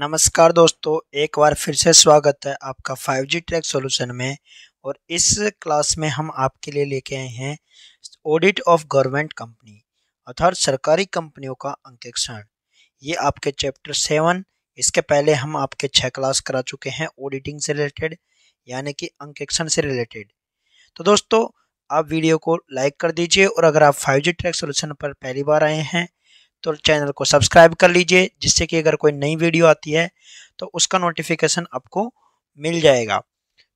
नमस्कार दोस्तों एक बार फिर से स्वागत है आपका 5G ट्रैक सॉल्यूशन में और इस क्लास में हम आपके लिए लेके आए हैं ऑडिट ऑफ गवर्नमेंट कंपनी अर्थात सरकारी कंपनियों का अंकेक्षण ये आपके चैप्टर सेवन इसके पहले हम आपके छः क्लास करा चुके हैं ऑडिटिंग से रिलेटेड यानी कि अंकेक्षण से रिलेटेड तो दोस्तों आप वीडियो को लाइक कर दीजिए और अगर आप फाइव ट्रैक सोल्यूशन पर पहली बार आए हैं तो चैनल को सब्सक्राइब कर लीजिए जिससे कि अगर कोई नई वीडियो आती है तो उसका नोटिफिकेशन आपको मिल जाएगा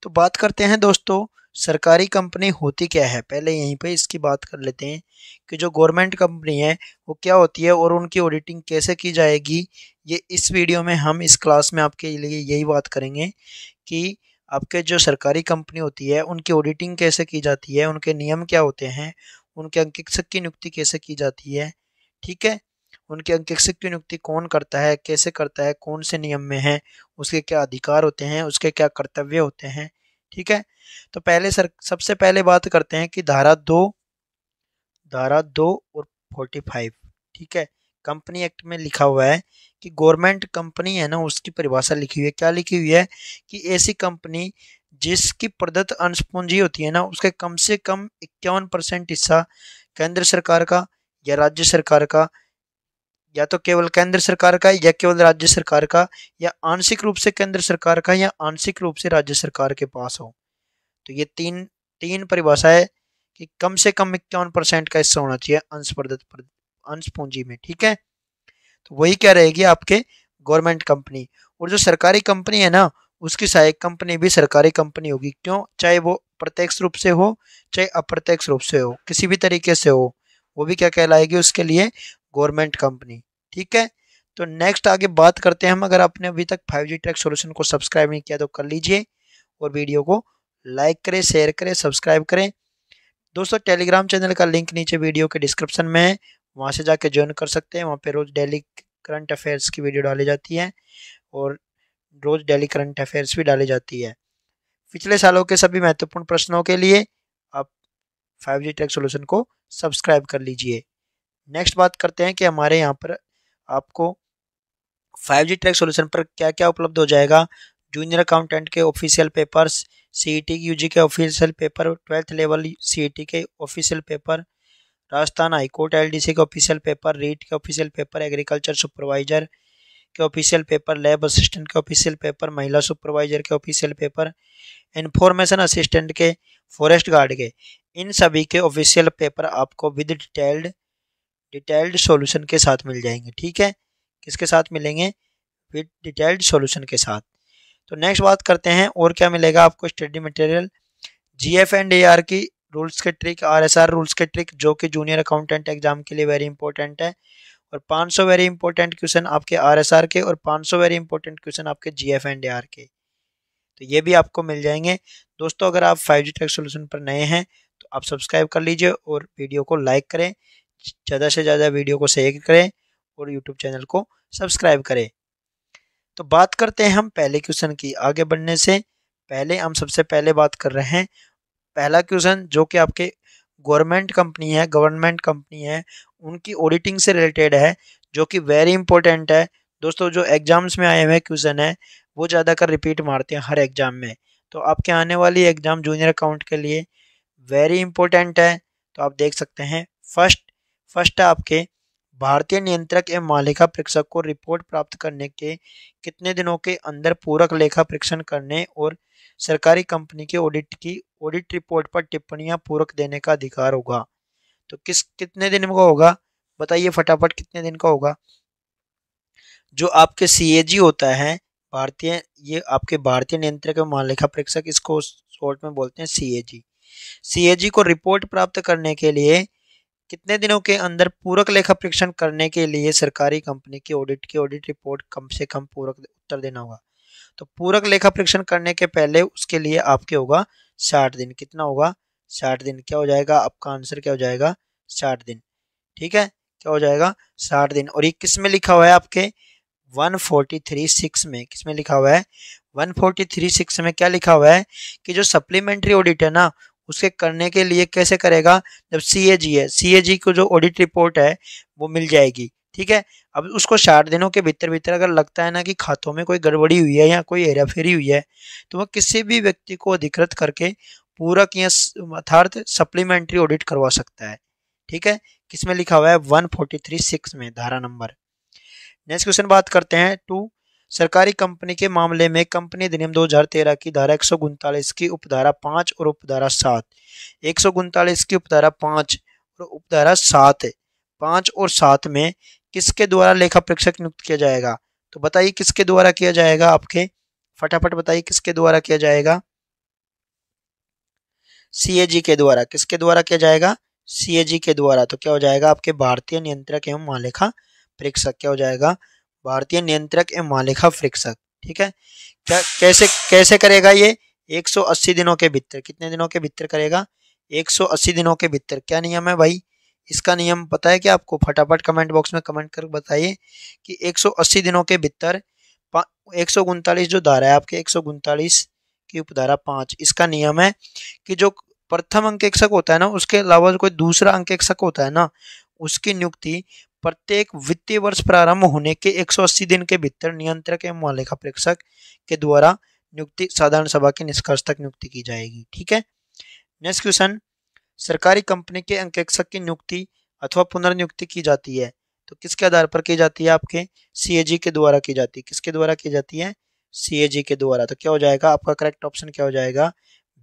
तो बात करते हैं दोस्तों सरकारी कंपनी होती क्या है पहले यहीं पे इसकी बात कर लेते हैं कि जो गवर्नमेंट कंपनी है वो क्या होती है और उनकी ऑडिटिंग कैसे की जाएगी ये इस वीडियो में हम इस क्लास में आपके लिए यही बात करेंगे कि आपके जो सरकारी कंपनी होती है उनकी ऑडिटिंग कैसे की जाती है उनके नियम क्या होते हैं उनके अंकित की नियुक्ति कैसे की जाती है ठीक है उनकी अंकेक्षक की नियुक्ति कौन करता है कैसे करता है कौन से नियम में है उसके क्या अधिकार होते हैं उसके क्या कर्तव्य होते हैं ठीक है तो पहले सर सबसे पहले बात करते हैं कि धारा दो धारा दो और फोर्टी फाइव ठीक है कंपनी एक्ट में लिखा हुआ है कि गवर्नमेंट कंपनी है ना उसकी परिभाषा लिखी हुई है क्या लिखी हुई है कि ऐसी कंपनी जिसकी प्रदत्त अंश पूंजी होती है ना उसके कम से कम इक्यावन परसेंट हिस्सा केंद्र सरकार का या राज्य सरकार का या तो केवल केंद्र सरकार का या केवल राज्य सरकार का या आंशिक रूप से केंद्र सरकार का या आंशिक रूप से राज्य सरकार के पास हो तो ये तीन तीन परिभाषा है कि कम से कम इक्यावन परसेंट का हिस्सा होना चाहिए अंश प्रदत्त अंश पूंजी में ठीक है तो वही क्या रहेगी आपके गवर्नमेंट कंपनी और जो सरकारी कंपनी है ना उसकी सहायक कंपनी भी सरकारी कंपनी होगी क्यों चाहे वो प्रत्यक्ष रूप से हो चाहे अप्रत्यक्ष रूप से हो किसी भी तरीके से हो वो भी क्या कहलाएगी उसके लिए गवर्नमेंट कंपनी ठीक है तो नेक्स्ट आगे बात करते हैं हम अगर आपने अभी तक फाइव जी ट्रैक सोल्यूशन को सब्सक्राइब नहीं किया तो कर लीजिए और वीडियो को लाइक करें शेयर करें सब्सक्राइब करें दोस्तों टेलीग्राम चैनल का लिंक नीचे वीडियो के डिस्क्रिप्शन में है वहाँ से जाके ज्वाइन कर सकते हैं वहाँ पे रोज़ डेली करंट अफेयर्स की वीडियो डाली जाती है और रोज़ डेली करंट अफेयर्स भी डाली जाती है पिछले सालों के सभी महत्वपूर्ण प्रश्नों के लिए आप फाइव जी ट्रैक सोल्यूशन को सब्सक्राइब कर लीजिए नेक्स्ट बात करते हैं कि हमारे यहाँ पर आपको फाइव जी ट्रैक सोल्यूशन पर क्या क्या उपलब्ध हो जाएगा जूनियर अकाउंटेंट के official papers C T UG के official paper twelfth level C T के official paper Rajasthan high court LDC के ऑफिशियल पेपर रीट के ऑफिशियल पेपर एग्रीकल्चर सुपरवाइजर के ऑफिशियल पेपर लैब असिस्टेंट के ऑफिशियल पेपर महिला सुपरवाइजर के ऑफिशियल पेपर इन्फॉर्मेशन असिस्टेंट के forest guard के इन सभी के ऑफिशियल पेपर आपको विद डिटेल्ड डिटेल्ड सॉल्यूशन के साथ मिल जाएंगे ठीक है किसके साथ मिलेंगे विद डिटेल्ड सॉल्यूशन के साथ तो नेक्स्ट बात करते हैं और क्या मिलेगा आपको study material G F and A R की रूल्स के trick R S R rules के ट्रिक जो कि जूनियर अकाउंटेंट एग्जाम के लिए वेरी इंपॉर्टेंट है और 500 वेरी इंपॉर्टेंट क्वेश्चन आपके आर एस आर के और 500 वेरी इंपॉर्टेंट क्वेश्चन आपके G F and A R के तो ये भी आपको मिल जाएंगे दोस्तों अगर आप फाइव जी टेक सोल्यूशन पर नए हैं तो आप सब्सक्राइब कर लीजिए और वीडियो को लाइक करें ज़्यादा से ज़्यादा वीडियो को शेयर करें और यूट्यूब चैनल को सब्सक्राइब करें तो बात करते हैं हम पहले क्वेश्चन की आगे बढ़ने से पहले हम सबसे पहले बात कर रहे हैं पहला क्वेश्चन जो कि आपके गवर्नमेंट कंपनी है गवर्नमेंट कंपनी है उनकी ऑडिटिंग से रिलेटेड है जो कि वेरी इंपॉर्टेंट है दोस्तों जो एग्ज़ाम्स में आए हुए क्वेश्चन है वो ज़्यादातर रिपीट मारते हैं हर एग्ज़ाम में तो आपके आने वाली एग्ज़ाम जूनियर अकाउंट के लिए वेरी इंपॉर्टेंट है तो आप देख सकते हैं फर्स्ट फर्स्ट है आपके भारतीय नियंत्रक एवं मालिका परीक्षक को रिपोर्ट प्राप्त करने के कितने दिनों के अंदर पूरक लेखा परीक्षण करने और सरकारी कंपनी के ऑडिट की ऑडिट रिपोर्ट पर टिप्पणियां पूरक देने का अधिकार होगा तो किस कितने दिन का होगा बताइए फटाफट कितने दिन का होगा जो आपके सी होता है भारतीय ये आपके भारतीय नियंत्रक एवं महालेखा परीक्षक इसको शॉर्ट में बोलते हैं सी ए जी को रिपोर्ट प्राप्त करने के लिए कितने दिनों के अंदर पूरक लेखा परीक्षण करने के लिए सरकारी कंपनी की ऑडिट की ऑडिट रिपोर्ट कम से कम पूरक उत्तर देना होगा तो पूरक लेखा परीक्षण करने के पहले उसके लिए आपके होगा साठ दिन कितना होगा साठ दिन क्या हो जाएगा आपका आंसर क्या हो जाएगा साठ दिन ठीक है क्या हो जाएगा साठ दिन और ये किस में लिखा हुआ है आपके वन फोर्टी थ्री सिक्स में किस में लिखा हुआ है वन फोर्टी थ्री सिक्स में क्या लिखा हुआ है कि जो सप्लीमेंट्री ऑडिट है ना उसके करने के लिए कैसे करेगा जब सी ए जी है सी ए जी को जो ऑडिट रिपोर्ट है वो मिल जाएगी ठीक है अब उसको चार दिनों के भीतर भीतर अगर लगता है ना कि खातों में कोई गड़बड़ी हुई है या कोई हेरा फेरी हुई है तो वह किसी भी व्यक्ति को अधिकृत करके पूरक या अर्थार्थ सप्लीमेंट्री ऑडिट करवा सकता है ठीक है किसमें लिखा हुआ है वन फोर्टी थ्री सिक्स में धारा नंबर नेक्स्ट क्वेश्चन बात करते हैं टू सरकारी कंपनी के मामले में कंपनी अधिनियम 2013 की धारा एक की उपधारा पाँच और उपधारा सात एक की उपधारा पाँच और उपधारा सात पाँच और सात में किसके द्वारा लेखा परीक्षक नियुक्त किया जाएगा तो बताइए किसके द्वारा किया जाएगा आपके फटाफट बताइए किसके द्वारा किया जाएगा सीएजी के द्वारा किसके द्वारा किया जाएगा सीएजी के द्वारा तो क्या हो जाएगा आपके भारतीय नियंत्रक एवं महालेखा परीक्षक क्या हो जाएगा भारतीय नियंत्रक एवं मालिका परीक्षक ठीक है क्या कैसे कैसे करेगा ये 180 दिनों के भीतर कितने दिनों के भीतर करेगा 180 दिनों के भीतर क्या नियम है भाई इसका नियम पता है कि आपको फटाफट कमेंट बॉक्स में कमेंट कर बताइए कि 180 दिनों के भीतर एक जो धारा है आपके एक की उपधारा पाँच इसका नियम है कि जो प्रथम अंकेक्षक होता है ना उसके अलावा कोई दूसरा अंकेक्षक होता है ना उसकी नियुक्ति प्रत्येक वित्तीय वर्ष प्रारंभ होने के 180 दिन के भीतर नियंत्रक एवं महालेखा परीक्षक के द्वारा नियुक्ति साधारण सभा के निष्कर्ष तक नियुक्ति की जाएगी ठीक है नेक्स्ट क्वेश्चन सरकारी कंपनी के अंकेक्षक की नियुक्ति अथवा पुनर्नियुक्ति की जाती है तो किसके आधार पर की जाती है आपके सी के द्वारा की जाती है किसके द्वारा की जाती है सी के द्वारा तो क्या हो जाएगा आपका करेक्ट ऑप्शन क्या हो जाएगा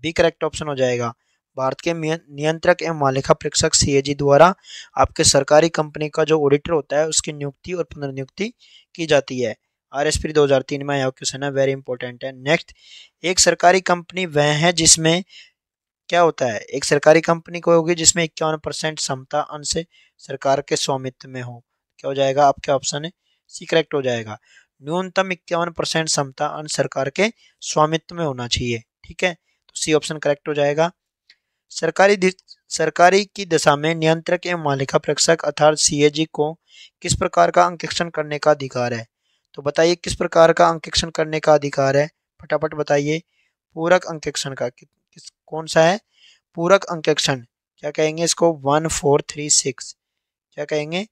बी करेक्ट ऑप्शन हो जाएगा भारत के नियंत्रक एवं मालिका परीक्षक सी द्वारा आपके सरकारी कंपनी का जो ऑडिटर होता है उसकी नियुक्ति और पुनर्नियुक्ति की जाती है आर एस पी दो हजार तीन में यह क्वेश्चन है वेरी इंपॉर्टेंट है नेक्स्ट एक सरकारी कंपनी वह है जिसमें क्या होता है एक सरकारी कंपनी को होगी जिसमें इक्यावन परसेंट क्षमता अंश सरकार के स्वामित्व में हो क्या हो जाएगा आपके ऑप्शन सी करेक्ट हो जाएगा न्यूनतम इक्यावन परसेंट क्षमता अंश सरकार के स्वामित्व में होना चाहिए ठीक है तो सी ऑप्शन करेक्ट हो जाएगा सरकारी सरकारी की दशा में नियंत्रक एवं मालिका परीक्षक अर्थात सी को किस प्रकार का अंकेक्षण करने का अधिकार है तो बताइए किस प्रकार का अंकेक्षण करने का अधिकार है फटाफट बताइए पूरक अंकेक्षण का किस कौन सा है पूरक अंकेक्षण क्या कहेंगे इसको वन फोर थ्री सिक्स क्या कहेंगे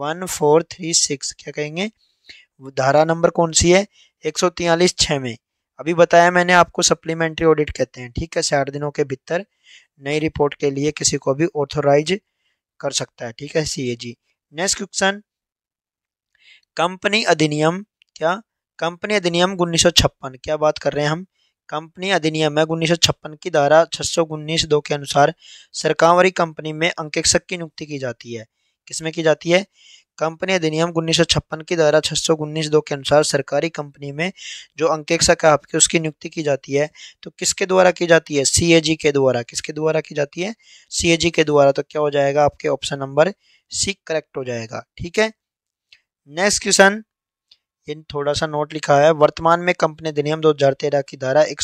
वन फोर थ्री सिक्स क्या कहेंगे धारा नंबर कौन सी है एक सौ में अभी बताया मैंने आपको सप्लीमेंट्री ऑडिट कहते हैं ठीक है साठ दिनों के भीतर नई रिपोर्ट के लिए किसी को भी ऑथोराइज कर सकता है ठीक है C A G next question company अधिनियम क्या कंपनी अधिनियम उन्नीस क्या बात कर रहे हैं हम कंपनी अधिनियम है उन्नीस की धारा छह सौ उन्नीस दो के अनुसार सरकारी कंपनी में अंकेक्षक की नियुक्ति की जाती है किसमें की जाती है कंपनी अधिनियम उन्नीस की द्वारा छह सौ उन्नीस दो के अनुसार सरकारी कंपनी में जो अंकेक्षक है आपके उसकी नियुक्ति की जाती है तो किसके द्वारा की जाती है सी के द्वारा किसके द्वारा की जाती है सी के द्वारा तो क्या हो जाएगा आपके ऑप्शन नंबर सी करेक्ट हो जाएगा ठीक है नेक्स्ट क्वेश्चन इन थोड़ा सा नोट लिखा है वर्तमान में कंपनी अधिनियम तेरह की धारा एक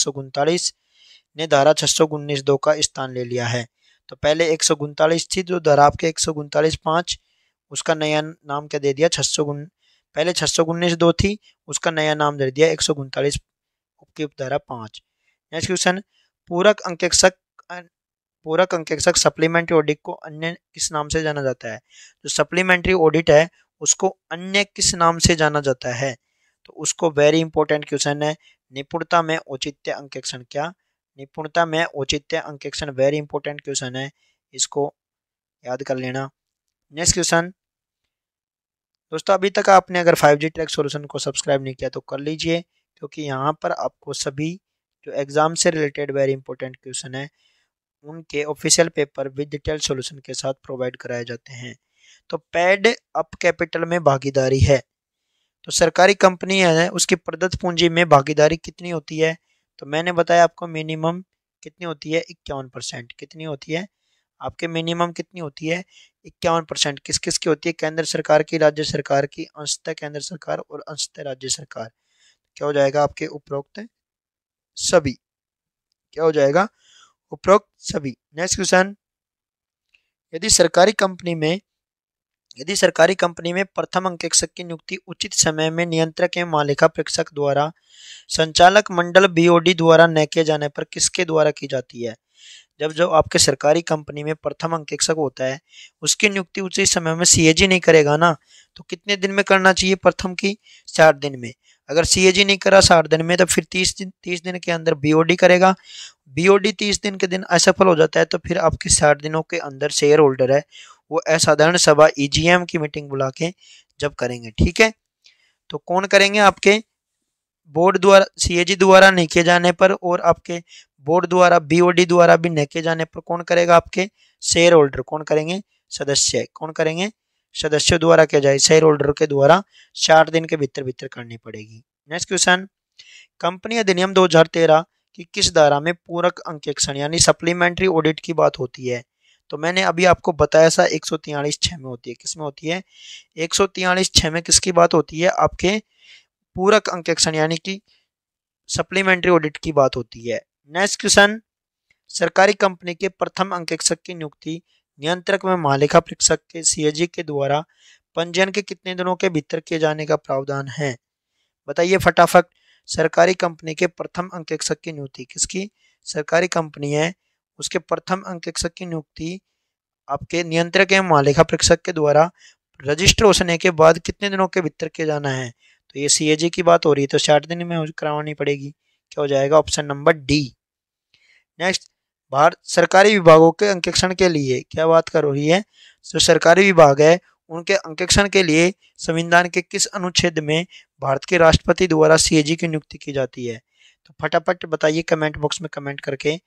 ने धारा छह सौ उन्नीस दो का स्थान ले लिया है तो पहले एक सौ उनतालीस थी जो तो धारा आपके एक सौ उनतालीस पांच उसका नया नाम क्या दे दिया छह गुन पहले छह सौ उन्नीस दो थी उसका नया नाम दे दिया एक सौ उनतालीस उपकी उपधारा पाँच नेक्स्ट क्वेश्चन पूरक अंकेक्षक पूरक अंकेक्षक सप्लीमेंट्री ऑडिट को अन्य किस नाम से जाना जाता है जो सप्लीमेंट्री ऑडिट है उसको अन्य किस नाम से जाना जाता है तो उसको वेरी इंपॉर्टेंट क्वेश्चन है निपुणता में औचित्य अंकेक्षण क्या निपुणता में औचित्य अंकेक्षण वेरी इंपॉर्टेंट क्वेश्चन है इसको याद कर लेना नेक्स्ट क्वेश्चन दोस्तों अभी तक आपने अगर फाइव जी ट्रैक सोल्यूशन को सब्सक्राइब नहीं किया तो कर लीजिए क्योंकि यहाँ पर आपको सभी जो एग्ज़ाम से रिलेटेड वेरी इंपॉर्टेंट क्वेश्चन है उनके official paper with detail solution के साथ प्रोवाइड कराए जाते हैं तो पेड अप कैपिटल में भागीदारी है तो सरकारी कंपनी है उसकी प्रदत्त पूंजी में भागीदारी कितनी होती है तो मैंने बताया आपको मिनिमम कितनी होती है इक्यावन परसेंट कितनी होती है आपके मिनिमम कितनी होती है इक्यावन परसेंट किस किस की होती है केंद्र सरकार की राज्य सरकार की अंशतः केंद्र सरकार और अंशतः राज्य सरकार क्या हो जाएगा आपके उपरोक्त सभी क्या हो जाएगा उपरोक्त सभी नेक्स्ट क्वेश्चन यदि सरकारी कंपनी में यदि सरकारी कंपनी में प्रथम अंकेक्षक की नियुक्ति उचित समय में नियंत्रक एवं मालिका परीक्षक द्वारा संचालक मंडल बीओडी द्वारा न किए जाने पर किसके द्वारा की जाती है जब जो आपके सरकारी कंपनी में प्रथम अंकेक्षक होता है उसकी नियुक्ति उसी समय में सीएजी नहीं करेगा ना तो कितने दिन में करना चाहिए प्रथम की साठ दिन में अगर सीएजी नहीं करा साठ दिन में तो फिर तीस दिन तीस दिन के अंदर बीओडी करेगा बीओडी तीस दिन के दिन असफल हो जाता है तो फिर आपके साठ दिनों के अंदर शेयर होल्डर है वो असाधारण सभा ई e की मीटिंग बुला के जब करेंगे ठीक है तो कौन करेंगे आपके बोर्ड द्वारा सीएजी द्वारा नहीं किए जाने पर और आपके बोर्ड द्वारा बीओडी द्वारा भी नेके जाने पर कौन करेगा आपके शेयर होल्डर कौन करेंगे सदस्य कौन करेंगे सदस्यों द्वारा क्या जाए शेयर होल्डर के द्वारा चार दिन के भीतर भीतर करनी पड़ेगी नेक्स्ट क्वेश्चन कंपनी अधिनियम 2013 की किस धारा में पूरक अंकेक्षण यानी सप्लीमेंट्री ऑडिट की बात होती है तो मैंने अभी आपको बताया था एक सौ तिहालीस छः में होती है किस में होती है एक सौ तिहालीस छः में किसकी बात होती है आपके पूरक अंकेक्षण यानी कि सप्लीमेंट्री ऑडिट की बात होती है नेक्स्ट क्वेश्चन सरकारी कंपनी के प्रथम अंकेक्षक की नियुक्ति नियंत्रक में महालेखा परीक्षक के सीएजी के द्वारा पंजीयन के कितने दिनों के भीतर किए जाने का प्रावधान है बताइए फटाफट सरकारी कंपनी के प्रथम अंकेक्षक की नियुक्ति किसकी सरकारी कंपनी है उसके प्रथम अंकेक्षक की नियुक्ति आपके नियंत्रक एवं महालेखा परीक्षक के द्वारा रजिस्टर होने के बाद कितने दिनों के भीतर किया जाना है तो ये सी की बात हो रही है तो साठ दिन में करवानी पड़ेगी क्या हो जाएगा option number D next Bharat सरकारी विभागों के अंकेक्षण के लिए क्या बात कर रही है जो सरकारी विभाग है उनके अंकेक्षण के लिए संविधान के किस अनुच्छेद में भारत के राष्ट्रपति द्वारा सीएजी की नियुक्ति की जाती है तो फटाफट बताइए कमेंट बॉक्स में कमेंट करके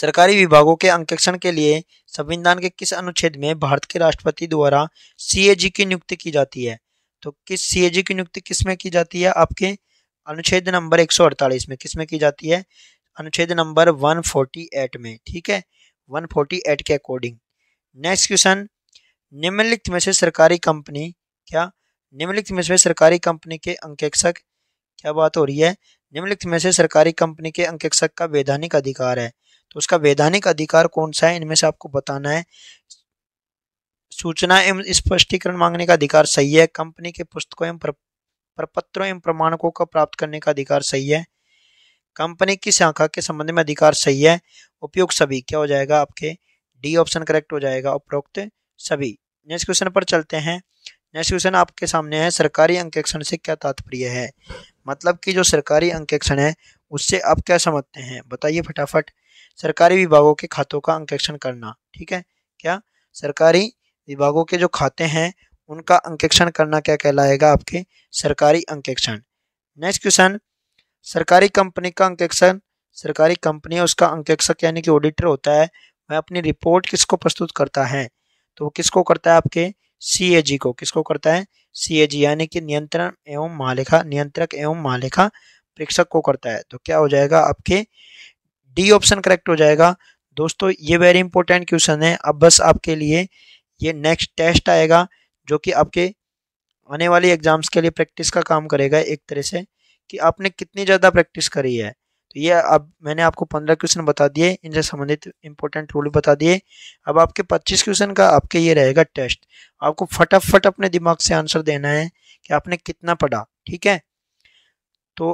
सरकारी विभागों के अंकेक्षण के लिए संविधान के किस अनुच्छेद में भारत के राष्ट्रपति द्वारा सीएजी की नियुक्ति की जाती है तो किस सीएजी की नियुक्ति किस में की जाती है आपके अनुच्छेद नंबर 148 में किस में की जाती है अनुच्छेद नंबर 148 में ठीक है 148 के अकॉर्डिंग नेक्स्ट क्वेश्चन निम्नलिखित में से सरकारी कंपनी क्या निम्नलिखित में से सरकारी कंपनी के अंकेक्षक क्या बात हो रही है निम्नलिखित में से सरकारी कंपनी के अंकेक्षक का वैधानिक अधिकार है तो उसका वैधानिक अधिकार कौन सा है इनमें से आपको बताना है सूचना एवं स्पष्टीकरण मांगने का अधिकार सही है कंपनी के पुस्तकों एवं प्रपत्रों एवं प्रमाणकों का प्राप्त करने का अधिकार सही है कंपनी की शाखा के संबंध में अधिकार सही है उपयोग सभी क्या हो जाएगा आपके डी ऑप्शन करेक्ट हो जाएगा उपरोक्त सभी नेक्स्ट क्वेश्चन पर चलते हैं नेक्स्ट क्वेश्चन आपके सामने है सरकारी अंकेक्षण से क्या तात्पर्य है मतलब कि जो सरकारी अंकेक्षण है उससे आप क्या समझते हैं बताइए फटाफट सरकारी विभागों के खातों का अंकेक्षण करना ठीक है क्या सरकारी विभागों के जो खाते हैं उनका अंकेक्षण करना क्या कहलाएगा आपके सरकारी अंकेक्षण नेक्स्ट क्वेश्चन सरकारी कंपनी का अंकेक्षण सरकारी कंपनी है उसका अंकेक्षक यानी कि ऑडिटर होता है वह अपनी रिपोर्ट किसको प्रस्तुत करता है तो वो किसको करता है आपके सी को किसको करता है सी यानी कि नियंत्रण एवं मालिका नियंत्रक एवं मालिका प्रेक्षक को करता है तो क्या हो जाएगा आपके डी ऑप्शन करेक्ट हो जाएगा दोस्तों ये वेरी इंपॉर्टेंट क्वेश्चन है अब बस आपके लिए ये नेक्स्ट टेस्ट आएगा जो कि आपके आने वाले एग्जाम्स के लिए प्रैक्टिस का काम करेगा एक तरह से कि आपने कितनी ज़्यादा प्रैक्टिस करी है तो ये अब मैंने आपको पंद्रह क्वेश्चन बता दिए इनसे संबंधित इंपॉर्टेंट रूल बता दिए अब आपके पच्चीस क्वेश्चन का आपके ये रहेगा टेस्ट आपको फटाफट अपने दिमाग से आंसर देना है कि आपने कितना पढ़ा ठीक है तो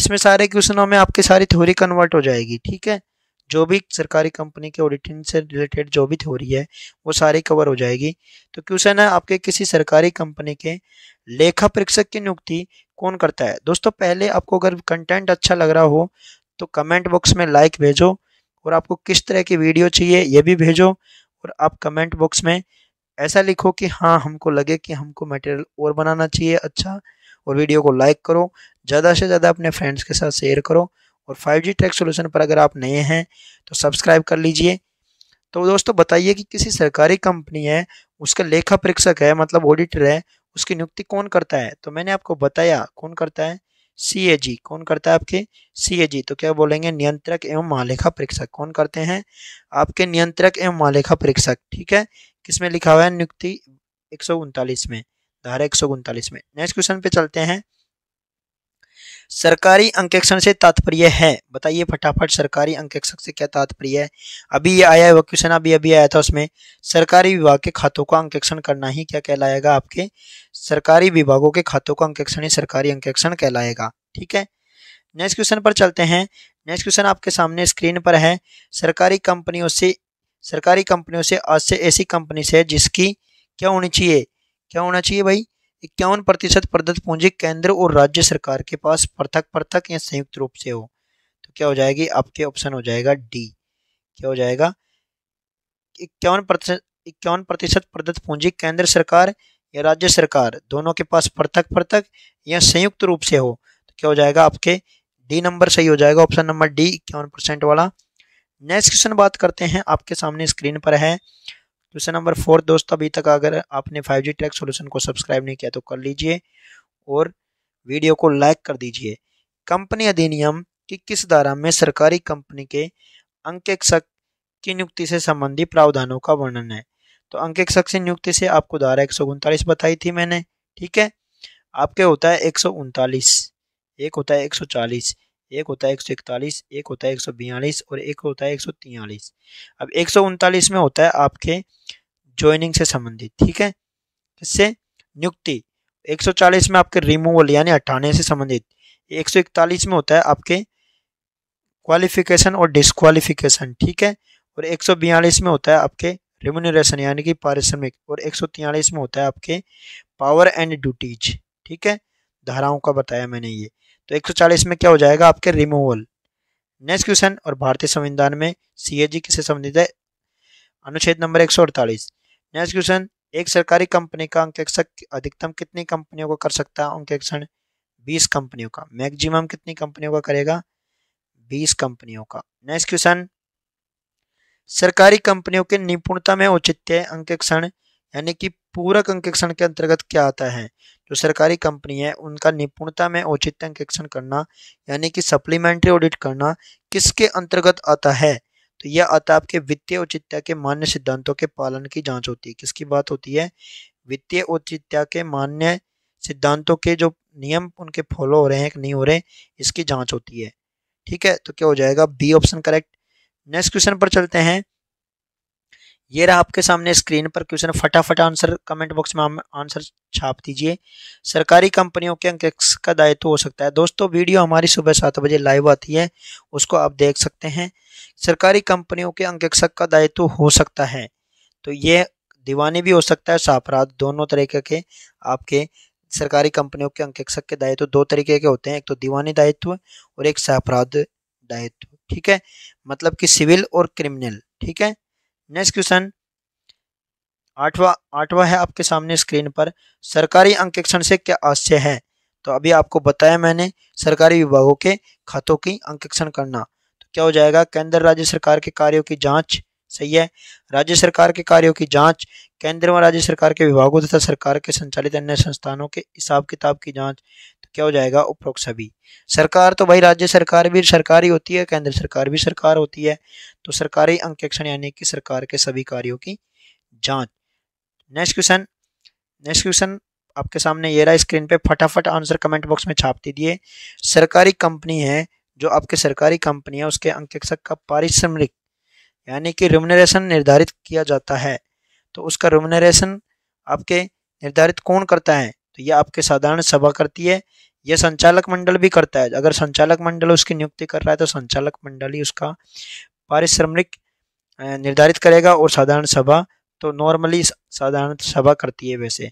इसमें सारे क्वेश्चनों में आपकी सारी थ्योरी कन्वर्ट हो जाएगी ठीक है जो भी सरकारी कंपनी के ऑडिटिंग से रिलेटेड जो भी थ्योरी है वो सारी कवर हो जाएगी तो क्वेश्चन है आपके किसी सरकारी कंपनी के लेखा परीक्षक की नियुक्ति कौन करता है दोस्तों पहले आपको अगर कंटेंट अच्छा लग रहा हो तो कमेंट बॉक्स में लाइक भेजो और आपको किस तरह की वीडियो चाहिए ये भी भेजो और आप कमेंट बॉक्स में ऐसा लिखो कि हाँ हमको लगे कि हमको मटेरियल और बनाना चाहिए अच्छा और वीडियो को लाइक करो ज़्यादा से ज़्यादा अपने फ्रेंड्स के साथ शेयर करो और 5G टेक सोल्यूशन पर अगर आप नए हैं तो सब्सक्राइब कर लीजिए तो दोस्तों बताइए कि किसी सरकारी कंपनी है उसका लेखा परीक्षक है मतलब ऑडिटर है उसकी नियुक्ति कौन करता है तो मैंने आपको बताया कौन करता है सी कौन करता है आपके सी तो क्या बोलेंगे नियंत्रक एवं महालेखा परीक्षक कौन करते हैं आपके नियंत्रक एवं महालेखा परीक्षक ठीक है किसमें लिखा हुआ है नियुक्ति एक में धारा एक में नेक्स्ट क्वेश्चन पे चलते हैं सरकारी अंकेक्षण से तात्पर्य है बताइए फटाफट सरकारी अंकेक्षक से क्या तात्पर्य है अभी ये आया है वो क्वेश्चन अभी अभी आया था उसमें सरकारी विभाग के खातों का अंकेक्षण करना ही क्या कहलाएगा आपके सरकारी विभागों के खातों का अंकेक्षण ही सरकारी अंकेक्षण कहलाएगा ठीक है नेक्स्ट क्वेश्चन पर चलते हैं नेक्स्ट क्वेश्चन आपके सामने स्क्रीन पर है सरकारी कंपनियों से सरकारी कंपनियों से आज से ऐसी कंपनी से जिसकी क्या होनी चाहिए क्या होना चाहिए भाई इक्यावन प्रतिशत प्रदत्त पूंजी केंद्र और राज्य सरकार के पास पृथक पृथक या संयुक्त रूप से हो तो क्या हो जाएगी आपके ऑप्शन हो जाएगा डी क्या हो जाएगा इक्यावन प्रतिशत इक्यावन प्रतिशत प्रदत्त पूंजी केंद्र सरकार या राज्य सरकार दोनों के पास पृथक पृथक या संयुक्त रूप से हो तो क्या हो जाएगा आपके डी नंबर सही हो जाएगा ऑप्शन नंबर डी इक्यावन परसेंट वाला नेक्स्ट क्वेश्चन बात करते हैं आपके सामने स्क्रीन पर है दूसरा नंबर फोर दोस्तों अभी तक अगर आपने फाइव जी ट्रैक सोल्यूशन को सब्सक्राइब नहीं किया तो कर लीजिए और वीडियो को लाइक कर दीजिए कंपनी अधिनियम की किस धारा में सरकारी कंपनी के अंकेक्षक की नियुक्ति से संबंधी प्रावधानों का वर्णन है तो अंकेक्षक से नियुक्ति से आपको धारा एक बताई थी मैंने ठीक है आपके होता है एक एक होता है एक एक होता है एक सौ इकतालीस एक होता है एक सौ बयालीस और एक होता है एक सौ तियालीस अब एक सौ उनतालीस में होता है आपके ज्वाइनिंग से संबंधित ठीक है इससे नियुक्ति एक सौ चालीस में आपके रिमूवल यानी हटाने से संबंधित एक सौ इकतालीस में होता है आपके क्वालिफिकेशन और डिसक्वालिफिकेशन ठीक है और एक सौ बयालीस में होता है आपके रिम्यूनरेशन यानी कि पारिश्रमिक और एक सौ तियालीस में होता है आपके पावर एंड ड्यूटीज ठीक है धाराओं का बताया मैंने ये तो 140 में क्या हो जाएगा आपके रिमूवल नेक्स्ट क्वेश्चन और भारतीय संविधान में सीएजी किसे संबंधित है अनुच्छेद नंबर 148 नेक्स्ट क्वेश्चन एक सरकारी कंपनी का अंकेक्षक अधिकतम कितनी कंपनियों को कर सकता है अंकेक्षण 20 कंपनियों का मैक्सिमम कितनी कंपनियों का करेगा 20 कंपनियों का नेक्स्ट क्वेश्चन सरकारी कंपनियों के निपुणता में औचित्य अंकेक्षण यानी कि पूरक अंकेक्षण के अंतर्गत क्या आता है जो सरकारी कंपनी है उनका निपुणता में औचित्यांक एक्शन करना यानी कि सप्लीमेंट्री ऑडिट करना किसके अंतर्गत आता है तो यह आता आपके वित्तीय औचित्य के मान्य सिद्धांतों के पालन की जांच होती है किसकी बात होती है वित्तीय औचित्य के मान्य सिद्धांतों के जो नियम उनके फॉलो हो रहे हैं कि नहीं हो रहे इसकी जाँच होती है ठीक है तो क्या हो जाएगा B option correct next question पर चलते हैं ये रहा आपके सामने स्क्रीन पर क्वेश्चन फटाफट आंसर कमेंट बॉक्स में आंसर छाप दीजिए सरकारी कंपनियों के अंकेक्ष का दायित्व हो सकता है दोस्तों वीडियो हमारी सुबह सात बजे लाइव आती है उसको आप देख सकते हैं सरकारी कंपनियों के अंकेक्षक का दायित्व हो सकता है तो ये दीवानी भी हो सकता है सापराध दोनों तरीके के आपके सरकारी कंपनियों के अंकेक्षक के दायित्व दो तरीके के होते हैं एक तो दीवानी दायित्व और एक सापराध दायित्व ठीक है मतलब कि सिविल और क्रिमिनल ठीक है नेक्स्ट क्वेश्चन आठवा आठवा है आपके सामने स्क्रीन पर सरकारी अंकेक्षण से क्या आशय है तो अभी आपको बताया मैंने सरकारी विभागों के खातों की अंकेक्षण करना तो क्या हो जाएगा केंद्र राज्य सरकार के कार्यों की जांच सही है राज्य सरकार के कार्यों की जांच केंद्र व राज्य सरकार के विभागों तथा सरकार के संचालित अन्य संस्थानों के हिसाब किताब की जांच क्या हो जाएगा उपरोक्त सभी सरकार तो भाई राज्य सरकार भी सरकारी होती है केंद्र सरकार भी सरकार होती है तो सरकारी अंकेक्षण यानी कि सरकार के सभी कार्यों की जांच नेक्स्ट क्वेश्चन नेक्स्ट क्वेश्चन आपके सामने ये रहा स्क्रीन पे फटाफट आंसर कमेंट बॉक्स में छाप दीजिए सरकारी कंपनी है जो आपके सरकारी कंपनी है उसके अंकेक्षक का पारिश्रमिक यानी कि रेमुनरेशन निर्धारित किया जाता है तो उसका रेमुनरेशन आपके निर्धारित कौन करता है तो यह आपके साधारण सभा करती है यह संचालक मंडल भी करता है अगर संचालक मंडल उसकी नियुक्ति कर रहा है तो संचालक मंडल ही उसका पारिश्रमिक निर्धारित करेगा और साधारण सभा तो नॉर्मली साधारण सभा करती है वैसे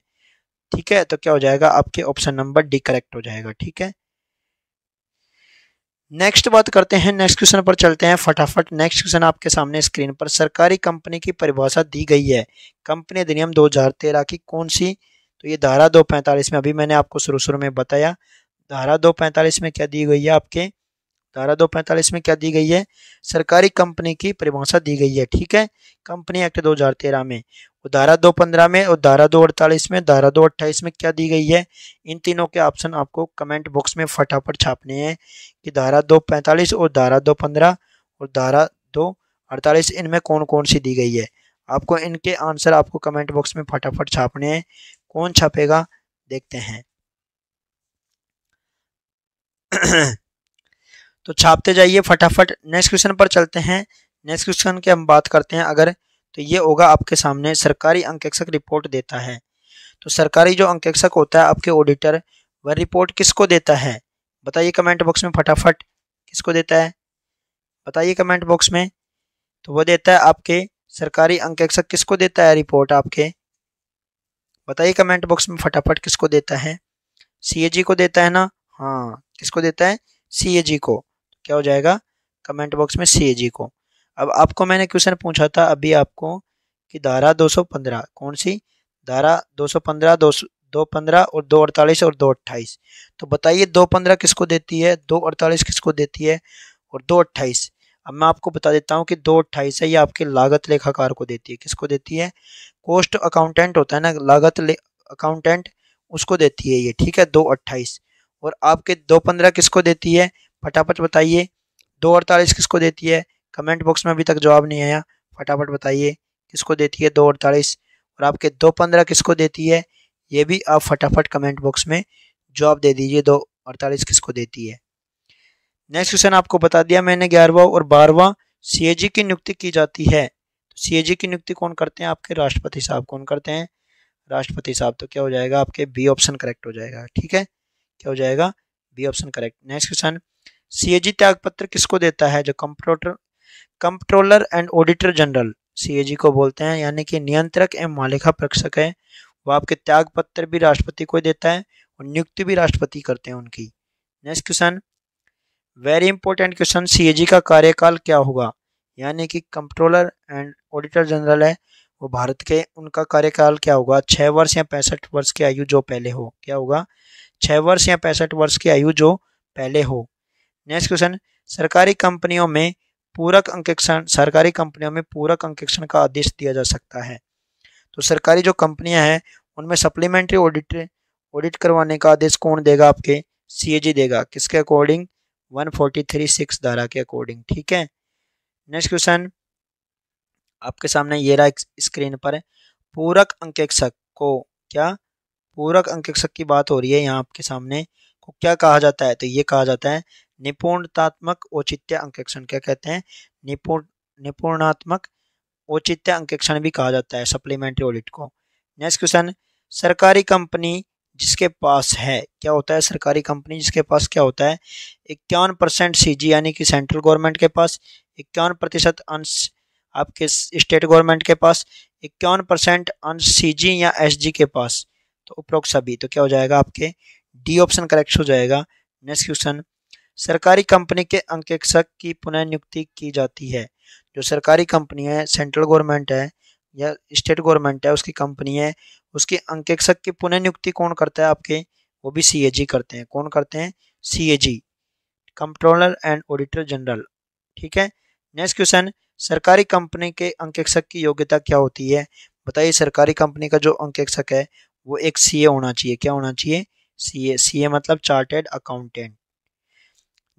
ठीक है तो क्या हो जाएगा आपके ऑप्शन नंबर डी करेक्ट हो जाएगा ठीक है नेक्स्ट बात करते हैं नेक्स्ट क्वेश्चन पर चलते हैं फटाफट नेक्स्ट क्वेश्चन आपके सामने स्क्रीन पर सरकारी कंपनी की परिभाषा दी गई है कंपनी अधिनियम 2013 की कौन सी तो ये धारा दो पैंतालीस में अभी मैंने आपको शुरू शुरू में बताया धारा दो पैंतालीस में क्या दी गई है आपके धारा दो पैंतालीस में क्या दी गई है सरकारी कंपनी की परिभाषा दी गई है ठीक है कंपनी एक्ट 2013 में और धारा दो पंद्रह में और धारा दो अड़तालीस में धारा दो अट्ठाईस में क्या दी गई है इन तीनों के ऑप्शन आपको कमेंट बॉक्स में फटाफट छापने हैं कि धारा दो पैंतालीस और धारा दो पंद्रह और धारा दो अड़तालीस इनमें कौन कौन सी दी गई है आपको इनके आंसर आपको कमेंट बॉक्स में फटाफट छापने हैं कौन छपेगा देखते हैं तो छापते जाइए फटाफट नेक्स्ट क्वेश्चन पर चलते हैं नेक्स्ट क्वेश्चन की हम बात करते हैं अगर तो ये होगा आपके सामने सरकारी अंकेक्षक रिपोर्ट देता है तो सरकारी जो अंकेक्षक होता है आपके ऑडिटर वह रिपोर्ट किसको देता है बताइए कमेंट बॉक्स में फटाफट किसको देता है बताइए कमेंट बॉक्स में तो वह देता है आपके सरकारी अंकेक्षक किसको देता है रिपोर्ट आपके बताइए कमेंट बॉक्स में फटाफट किसको देता है सी को देता है ना हाँ किसको देता है सीएजी को तो क्या हो जाएगा कमेंट बॉक्स में सी को अब आपको मैंने क्वेश्चन पूछा था अभी आपको कि धारा 215 कौन सी धारा 215 दो दो पंद्रह और दो अड़तालीस और दो अट्ठाईस तो बताइए दो पंद्रह किसको देती है दो अड़तालीस किसको देती है और दो अट्ठाईस अब मैं आपको बता देता हूँ कि दो अट्ठाईस है ये आपके लागत लेखाकार को देती है किसको देती है कोस्ट अकाउंटेंट होता है ना लागत ले अकाउंटेंट उसको देती है ये ठीक है दो अट्ठाईस और आपके दो पंद्रह किसको देती है फटाफट बताइए दो अड़तालीस किसको देती है कमेंट बॉक्स में अभी तक जवाब नहीं आया फटाफट बताइए किसको देती है दो अड़तालीस और आपके दो पंद्रह किसको देती है ये भी आप फटाफट कमेंट बॉक्स में जवाब दे दीजिए दो अड़तालीस किसको देती है नेक्स्ट क्वेश्चन आपको बता दिया मैंने ग्यारहवा और बारहवा सीएजी की नियुक्ति की जाती है तो सीएजी की नियुक्ति कौन करते हैं आपके राष्ट्रपति साहब कौन करते हैं राष्ट्रपति साहब तो क्या हो जाएगा आपके बी ऑप्शन करेक्ट हो जाएगा ठीक है क्या हो जाएगा B option correct next question CAG त्याग पत्र किसको देता है जो computer comptroller and auditor general CAG को बोलते हैं यानी कि नियंत्रक एवं मालिका प्रेक्षक है वो आपके त्याग पत्र भी राष्ट्रपति को देता है और नियुक्ति भी राष्ट्रपति करते हैं उनकी next question very important question CAG का कार्यकाल क्या होगा यानी कि कंट्रोलर एंड ऑडिटर जनरल है वो भारत के उनका कार्यकाल क्या होगा छः वर्ष या पैंसठ वर्ष की आयु जो पहले हो क्या होगा छः वर्ष या पैंसठ वर्ष की आयु जो पहले हो नेक्स्ट क्वेश्चन सरकारी कंपनियों में पूरक अंकेक्षण सरकारी कंपनियों में पूरक अंकेक्षण का आदेश दिया जा सकता है तो सरकारी जो कंपनियां हैं उनमें सप्लीमेंट्री ऑडिट ऑडिट करवाने का आदेश कौन देगा आपके सीएजी देगा किसके according one forty three six धारा के अकॉर्डिंग ठीक है नेक्स्ट क्वेश्चन आपके सामने ये रहा स्क्रीन पर पूरक अंकेक्षक को क्या पूरक अंकेक्षक की बात हो रही है यहाँ आपके सामने को क्या कहा जाता है तो ये कहा जाता है निपुणतात्मक औचित्य अंकेक्षण क्या कहते हैं निपुण निपुणात्मक औचित्य अंकेक्षण भी कहा जाता है सप्लीमेंट्री ऑडिट को नेक्स्ट क्वेश्चन सरकारी कंपनी जिसके पास है क्या होता है सरकारी कंपनी जिसके पास क्या होता है इक्यावन परसेंट सी यानी कि सेंट्रल गवर्नमेंट के पास इक्यावन प्रतिशत अंश आपके स्टेट गवर्नमेंट के पास इक्यावन परसेंट अंश सी या एस के पास तो उपरोक्त सभी तो क्या हो जाएगा आपके डी ऑप्शन करेक्ट हो जाएगा नेक्स्ट क्वेश्चन सरकारी कंपनी के अंकेक्षक की पुनः नियुक्ति की जाती है जो सरकारी कंपनी है सेंट्रल गवर्नमेंट है या स्टेट गवर्नमेंट है उसकी कंपनी है उसके अंकेक्षक की पुनः नियुक्ति कौन करता है आपके वो भी सी करते हैं कौन करते हैं C controller and auditor general ठीक है नेक्स्ट क्वेश्चन सरकारी कंपनी के अंकेक्षक की योग्यता क्या होती है बताइए सरकारी कंपनी का जो अंकेक्षक है वो एक सी होना चाहिए क्या होना चाहिए सी सीए मतलब चार्टेड अकाउंटेंट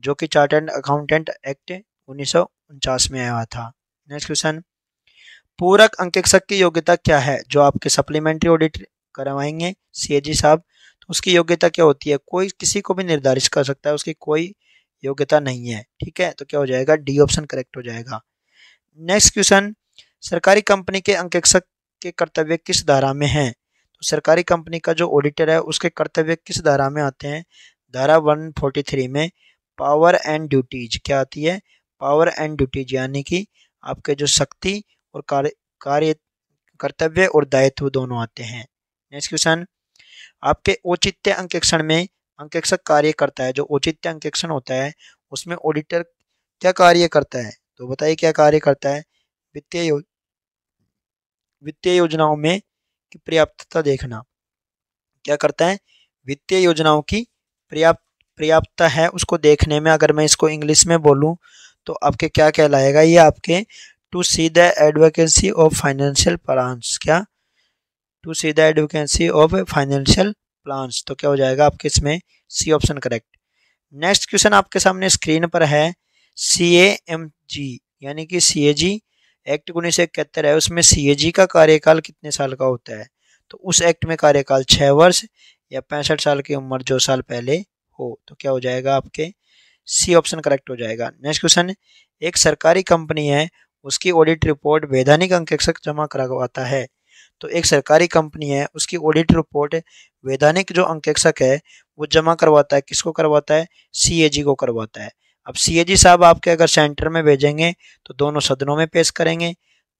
जो कि चार्टेड अकाउंटेंट एक्ट उन्नीस में आया था नेक्स्ट क्वेश्चन पूरक अंकेक्षक की योग्यता क्या है जो आपके सप्लीमेंट्री ऑडिट करवाएंगे सीएजी साहब तो उसकी योग्यता क्या होती है कोई किसी को भी निर्धारित कर सकता है उसकी कोई योग्यता नहीं है ठीक है तो क्या हो जाएगा डी ऑप्शन करेक्ट हो जाएगा नेक्स्ट क्वेश्चन सरकारी कंपनी के अंकेक्षक के कर्तव्य किस धारा में है तो सरकारी कंपनी का जो ऑडिटर है उसके कर्तव्य किस धारा में आते हैं धारा वन में पावर एंड ड्यूटीज क्या आती है पावर एंड ड्यूटीज यानी कि आपके जो शक्ति और कार्य कार्य कर्तव्य और दायित्व दोनों आते हैं नेक्स्ट क्वेश्चन आपके औचित्य अंकेक्षण में अंकेक्षक कार्य करता है जो औचित्य अंकेक्षण होता है उसमें ऑडिटर क्या कार्य करता है तो बताइए क्या कार्य करता है वित्तीय यो, वित्तीय योजनाओं में की पर्याप्तता देखना क्या करता है वित्तीय योजनाओं की पर्याप्त पर्याप्तता है उसको देखने में अगर मैं इसको इंग्लिश में बोलूँ तो आपके क्या कहलाएगा ये आपके to see the advocacy of financial plans क्या to see the advocacy of financial plans तो क्या हो जाएगा आपके इसमें C option correct next question आपके सामने स्क्रीन पर है सी एम जी यानी कि सी ए जी एक्ट उन्नीस सौ इकहत्तर है उसमें सी ए जी का कार्यकाल कितने साल का होता है तो उस एक्ट में कार्यकाल छः वर्ष या पैंसठ साल की उम्र जो साल पहले हो तो क्या हो जाएगा आपके सी ऑप्शन करेक्ट हो जाएगा नेक्स्ट क्वेश्चन एक सरकारी कंपनी है उसकी ऑडिट रिपोर्ट वैधानिक अंकेक्षक जमा करवाता है तो एक सरकारी कंपनी है उसकी ऑडिट रिपोर्ट वैधानिक जो अंकेक्षक है वो जमा करवाता है किसको करवाता है सीएजी को करवाता है अब सीएजी साहब आपके अगर सेंटर में भेजेंगे तो दोनों सदनों में पेश करेंगे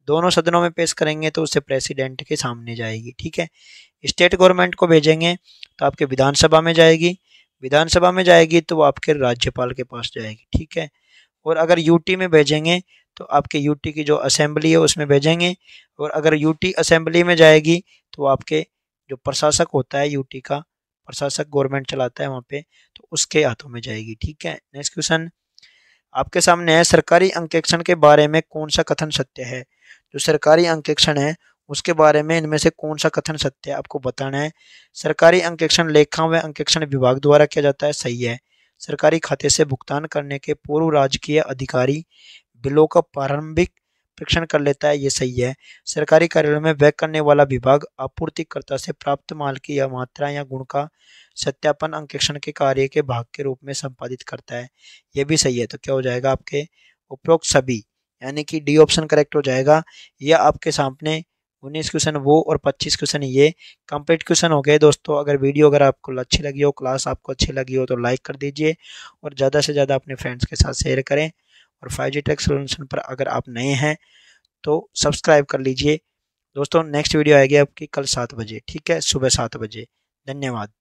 दोनों सदनों में पेश करेंगे तो उसे प्रेसिडेंट के सामने जाएगी ठीक है स्टेट गवर्नमेंट को भेजेंगे तो आपके विधानसभा में जाएगी विधानसभा में जाएगी तो वो आपके राज्यपाल के पास जाएगी ठीक है और अगर यूटी में भेजेंगे तो आपके यूटी की जो असेंबली है उसमें भेजेंगे और अगर यूटी असेंबली में जाएगी तो आपके जो प्रशासक होता है यूटी का प्रशासक गवर्नमेंट चलाता है वहाँ पे तो उसके हाथों में जाएगी ठीक है नेक्स्ट क्वेश्चन आपके सामने है सरकारी अंकेक्षण के बारे में कौन सा कथन सत्य है जो सरकारी अंकेक्षण है उसके बारे में इनमें से कौन सा कथन सत्य है आपको बताना है सरकारी अंकेक्षण लेखा व अंकेक्षण विभाग द्वारा किया जाता है सही है सरकारी खाते से भुगतान करने के पूर्व राजकीय अधिकारी बिलों का प्रारंभिक परीक्षण कर लेता है ये सही है सरकारी कार्यालय में व्यय करने वाला विभाग आपूर्तिकर्ता से प्राप्त माल की या मात्रा या गुण का सत्यापन अंकेक्षण के कार्य के भाग के रूप में संपादित करता है ये भी सही है तो क्या हो जाएगा आपके उपरोक्त सभी यानी कि डी ऑप्शन करेक्ट हो जाएगा यह आपके सामने उन्नीस क्वेश्चन वो और पच्चीस क्वेश्चन ये कंप्लीट क्वेश्चन हो गए दोस्तों अगर वीडियो अगर आपको अच्छी लगी हो क्लास आपको अच्छी लगी हो तो लाइक कर दीजिए और ज़्यादा से ज़्यादा अपने फ्रेंड्स के साथ शेयर करें और फाइव जी टेक सोल्यूशन पर अगर आप नए हैं तो सब्सक्राइब कर लीजिए दोस्तों नेक्स्ट वीडियो आएगी आपकी कल सात बजे ठीक है सुबह सात बजे धन्यवाद